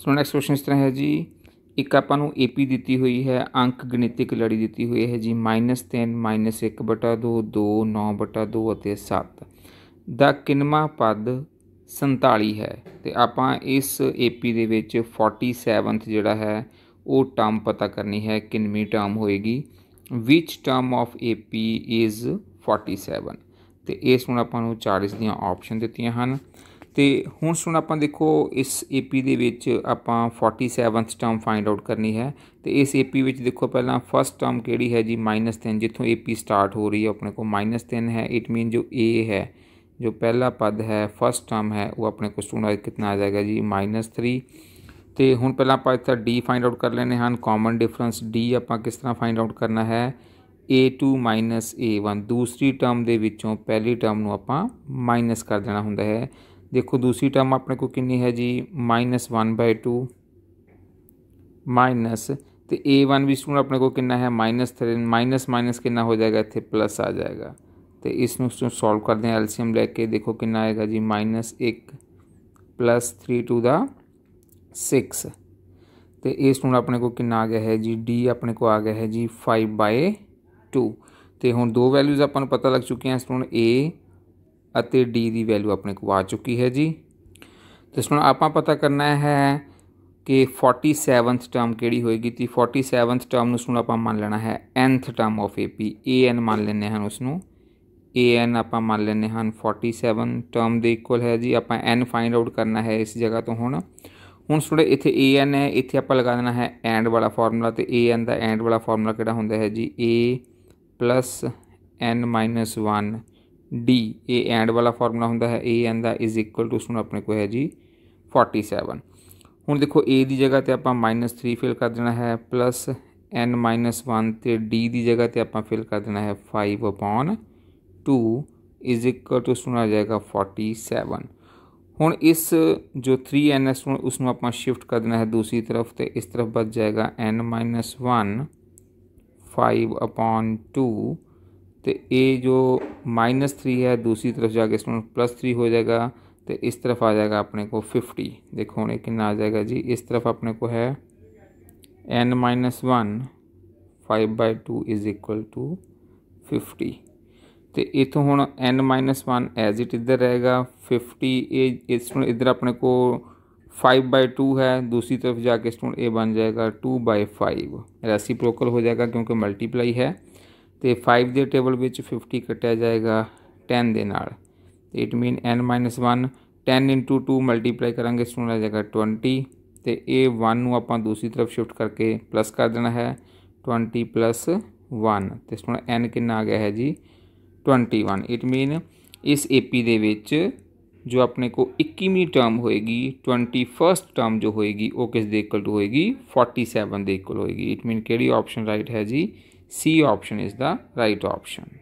So next question ਇਸ ਤਰ੍ਹਾਂ ਹੈ ਜੀ ਇੱਕ ਆਪਾਂ ਨੂੰ AP ਦਿੱਤੀ ਹੋਈ ਹੈ ਅੰਕ ਗਣਿਤਿਕ ਲੜੀ ਦਿੱਤੀ ਹੋਈ ਹੈ ਜੀ -3 -1/2 2 9/2 ਅਤੇ 7 ਦਾ ਕਿੰਨਵਾਂ ਪਦ 47 ਹੈ ਤੇ ਆਪਾਂ ਇਸ AP ਦੇ ਵਿੱਚ 47th ਜਿਹੜਾ ਹੈ ਉਹ ਟਰਮ ਪਤਾ ਕਰਨੀ ਹੈ ਕਿੰਨੀ ਟਰਮ ਹੋਏਗੀ ਵਿਚ ਟਰਮ ਆਫ AP ਇਜ਼ 47 ਤੇ ਇਸ ਨੂੰ ਆਪਾਂ ਨੂੰ 40 ਦੀਆਂ ਆਪਸ਼ਨ ਦਿੱਤੀਆਂ ਹਨ ਤੇ ਹੁਣ ਸੁਣ ਆਪਾਂ ਦੇਖੋ ਇਸ ਏਪੀ ਦੇ ਵਿੱਚ forty 47th term find out करनी है तो इस ए पी देखो ਪਹਿਲਾਂ फस्ट टर्म कि है जी माइनस तीन जितों ए पी स्टार्ट हो रही है अपने को माइनस तीन है इट मीन जो पहला पद है फस्ट टर्म है वो अपने को स्टूडेंट कितना आ जाएगा जी माइनस थ्री तो हूँ पहला आप इतना डी फाइंड आउट कर लेने हैं कॉमन डिफरेंस डी आप किस तरह फाइंड आउट करना है A two minus A one दूसरी टर्म के पहली टर्म आप माइनस कर देना होंगे है देखो दूसरी टर्म अपने को कि है जी minus one by two minus तो ए वन भी स्टूडेंट अपने को कि है माइनस थ्री माइनस माइनस कि हो जाएगा इतने प्लस आ जाएगा तो इस सॉल्व कर दें एलसीएम लेके देखो कि आएगा जी माइनस एक plus three to the six तो ये स्टूडेंट अपने को कि आ गया है जी डी अपने को आ गया है जी फाइव बाय टू तो हूँ दो वैल्यूज़ अपन पता लग चुके हैं स्टूडेंट ए डी की वैल्यू अपने को आ चुकी है जी तो हम आप पता करना है कि फोर्टी सैवंथ टर्म कि होएगी तो फोर्टी सैवंथ टर्म उस मान लेना है nth term of A P A N मान लें उसू ए एन आप मान लें हैं फोर्टी सैवन टर्म के इक्वल है जी आप एन फाइंड आउट करना है इस जगह तो हूँ हूँ सुनो इतने ए एन है इतने आप लगा देना है एंड वाला फॉर्मूला तो ए एन का एंड वाला फॉर्मूला कि जी A plus N minus one D A end वाला फॉर्मूला होंगे है ए एन का इज इक्वल टू उसमें अपने को है जी फोर्टी सैवन हूँ देखो ए की जगह पर आप माइनस थ्री फिल कर देना है प्लस एन माइनस वन तो डी जगह पर आप फिल कर देना है five upon two is equal to उसमें आ जाएगा फोर्टी सैवन हूँ इस जो थ्री एन एस उसमें शिफ्ट कर देना है दूसरी तरफ तो इस तरफ बच जाएगा N minus one five upon two तो ए जो माइनस थ्री है दूसरी तरफ जाके इस प्लस थ्री हो जाएगा तो इस तरफ आ जाएगा अपने को फिफ्टी देखो हमें कितना आ जाएगा जी इस तरफ अपने को है N minus one five by two is equal to fifty तो इतों हूँ N minus one as it इधर रहेगा फिफ्टी ए इस इधर अपने को फाइव बाय टू है दूसरी तरफ जाके इस ए बन जाएगा टू 2 फाइव रेसिप्रोकल हो जाएगा क्योंकि मल्टीप्लाई है तो फाइव के टेबल में फिफ्टी कट्टिया जाएगा टेन के नाल it mean N minus one ten into two multiply करा स्टूडेंट आ जाएगा ट्वेंटी तो ये वन आप दूसरी तरफ शिफ्ट करके प्लस कर देना है ट्वेंटी प्लस वन तो इस एन कि आ गया है जी ट्वेंटी वन इट मीन इस ए पी दे जो अपने को इक्कीवी टर्म होएगी ट्वेंटी फस्ट टर्म जो होएगी वह किस देकल टू होएगी फोर्टी सैवन देकल होएगी इट मीन कि ऑप्शन राइट है जी C option is the right option.